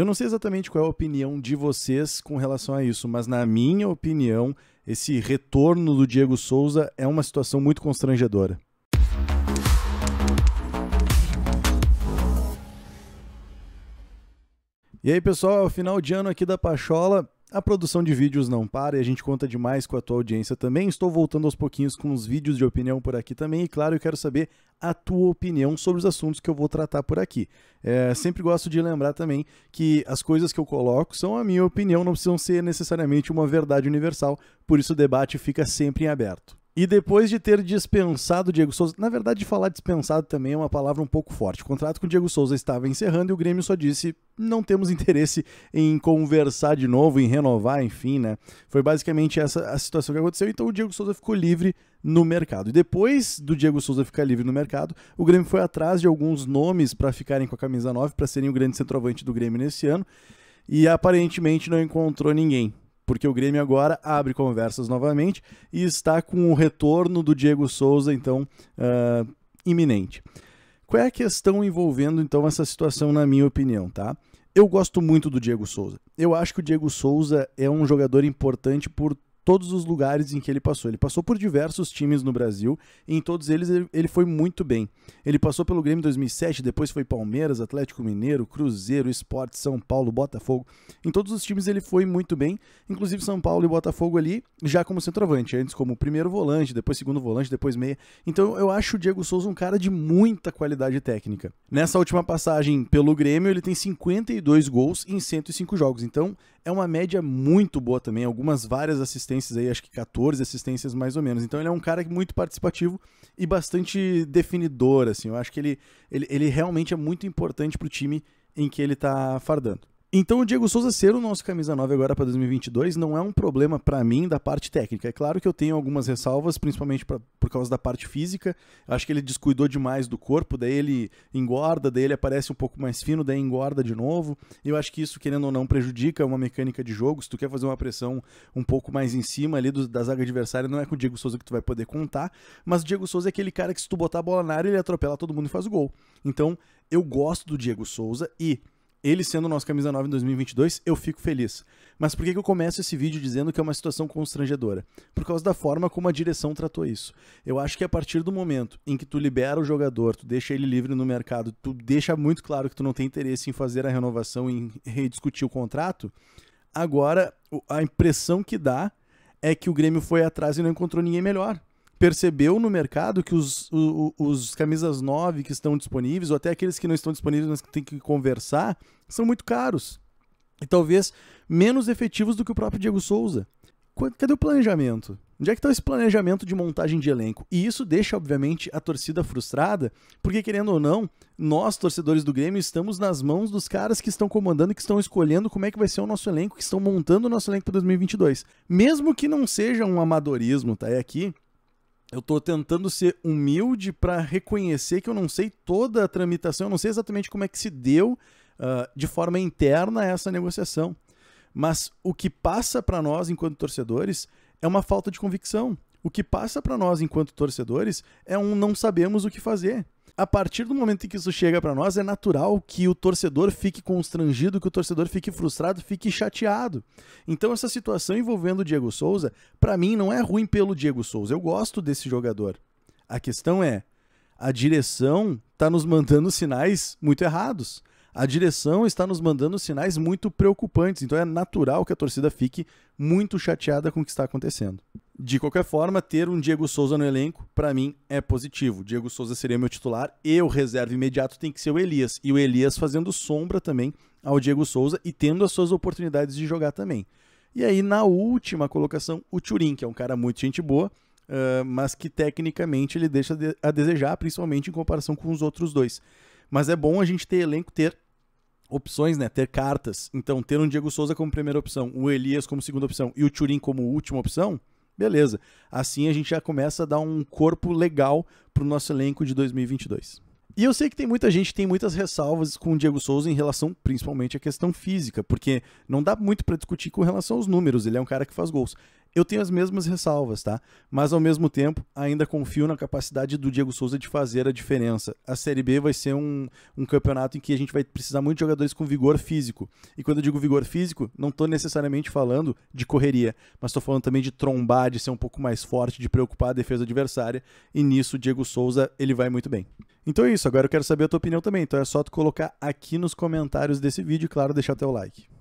Eu não sei exatamente qual é a opinião de vocês com relação a isso, mas na minha opinião, esse retorno do Diego Souza é uma situação muito constrangedora. E aí, pessoal, é o final de ano aqui da Pachola. A produção de vídeos não para e a gente conta demais com a tua audiência também. Estou voltando aos pouquinhos com os vídeos de opinião por aqui também. E claro, eu quero saber a tua opinião sobre os assuntos que eu vou tratar por aqui. É, sempre gosto de lembrar também que as coisas que eu coloco são a minha opinião, não precisam ser necessariamente uma verdade universal. Por isso o debate fica sempre em aberto. E depois de ter dispensado o Diego Souza, na verdade, falar dispensado também é uma palavra um pouco forte. O contrato com o Diego Souza estava encerrando e o Grêmio só disse: não temos interesse em conversar de novo, em renovar, enfim, né? Foi basicamente essa a situação que aconteceu. Então o Diego Souza ficou livre no mercado. E depois do Diego Souza ficar livre no mercado, o Grêmio foi atrás de alguns nomes para ficarem com a camisa 9, para serem o grande centroavante do Grêmio nesse ano. E aparentemente não encontrou ninguém porque o Grêmio agora abre conversas novamente e está com o retorno do Diego Souza, então, uh, iminente. Qual é a questão envolvendo, então, essa situação, na minha opinião, tá? Eu gosto muito do Diego Souza. Eu acho que o Diego Souza é um jogador importante por todos os lugares em que ele passou. Ele passou por diversos times no Brasil e em todos eles ele, foi muito bem. Ele passou pelo Grêmio em 2007, depois foi Palmeiras, Atlético Mineiro, Cruzeiro, Esporte, São Paulo, Botafogo. Em todos os times ele foi muito bem, inclusive São Paulo e Botafogo ali, já como centroavante, antes como primeiro volante, depois segundo volante, depois meia. Então eu acho o Diego Souza um cara de muita qualidade técnica. Nessa última passagem pelo Grêmio, ele tem 52 gols em 105 jogos. Então é uma média muito boa também, algumas várias assistências aí, acho que 14 assistências mais ou menos. Então ele é um cara muito participativo e bastante definidor, assim. Eu acho que ele, ele, ele realmente é muito importante para o time em que ele está fardando. Então o Diego Souza ser o nosso camisa 9 agora para 2022 não é um problema para mim da parte técnica. É claro que eu tenho algumas ressalvas, principalmente pra, por causa da parte física. Acho que ele descuidou demais do corpo, daí ele engorda, daí ele aparece um pouco mais fino, daí engorda de novo. Eu acho que isso, querendo ou não, prejudica uma mecânica de jogo. Se tu quer fazer uma pressão um pouco mais em cima ali do, da zaga adversária, não é com o Diego Souza que tu vai poder contar. Mas o Diego Souza é aquele cara que se tu botar a bola na área, ele atropela todo mundo e faz o gol. Então eu gosto do Diego Souza e ele sendo o nosso camisa 9 em 2022, eu fico feliz. Mas por que, que eu começo esse vídeo dizendo que é uma situação constrangedora? Por causa da forma como a direção tratou isso. Eu acho que a partir do momento em que tu libera o jogador, tu deixa ele livre no mercado, tu deixa muito claro que tu não tem interesse em fazer a renovação, em rediscutir o contrato, agora a impressão que dá é que o Grêmio foi atrás e não encontrou ninguém melhor percebeu no mercado que os, os, os camisas 9 que estão disponíveis, ou até aqueles que não estão disponíveis, mas que tem que conversar, são muito caros. E talvez menos efetivos do que o próprio Diego Souza. Cadê o planejamento? Onde é que está esse planejamento de montagem de elenco? E isso deixa, obviamente, a torcida frustrada, porque, querendo ou não, nós, torcedores do Grêmio, estamos nas mãos dos caras que estão comandando, que estão escolhendo como é que vai ser o nosso elenco, que estão montando o nosso elenco para 2022. Mesmo que não seja um amadorismo, tá? É aqui, eu estou tentando ser humilde para reconhecer que eu não sei toda a tramitação, eu não sei exatamente como é que se deu uh, de forma interna essa negociação. Mas o que passa para nós enquanto torcedores é uma falta de convicção. O que passa para nós enquanto torcedores é um não sabemos o que fazer. A partir do momento em que isso chega para nós, é natural que o torcedor fique constrangido, que o torcedor fique frustrado, fique chateado. Então essa situação envolvendo o Diego Souza, para mim não é ruim pelo Diego Souza. Eu gosto desse jogador. A questão é, a direção está nos mandando sinais muito errados. A direção está nos mandando sinais muito preocupantes. Então é natural que a torcida fique muito chateada com o que está acontecendo. De qualquer forma, ter um Diego Souza no elenco, para mim, é positivo. Diego Souza seria meu titular e o reserva imediato tem que ser o Elias. E o Elias fazendo sombra também ao Diego Souza e tendo as suas oportunidades de jogar também. E aí, na última colocação, o Turin, que é um cara muito gente boa, uh, mas que tecnicamente ele deixa a desejar, principalmente em comparação com os outros dois. Mas é bom a gente ter elenco, ter opções, né? Ter cartas. Então, ter um Diego Souza como primeira opção, o Elias como segunda opção e o Turin como última opção Beleza. Assim a gente já começa a dar um corpo legal pro nosso elenco de 2022. E eu sei que tem muita gente que tem muitas ressalvas com o Diego Souza em relação principalmente à questão física, porque não dá muito para discutir com relação aos números, ele é um cara que faz gols. Eu tenho as mesmas ressalvas, tá? Mas ao mesmo tempo, ainda confio na capacidade do Diego Souza de fazer a diferença. A Série B vai ser um, um campeonato em que a gente vai precisar muito de jogadores com vigor físico. E quando eu digo vigor físico, não estou necessariamente falando de correria, mas estou falando também de trombar, de ser um pouco mais forte, de preocupar a defesa adversária. E nisso, o Diego Souza ele vai muito bem. Então é isso, agora eu quero saber a tua opinião também. Então é só tu colocar aqui nos comentários desse vídeo, e claro, deixar teu like.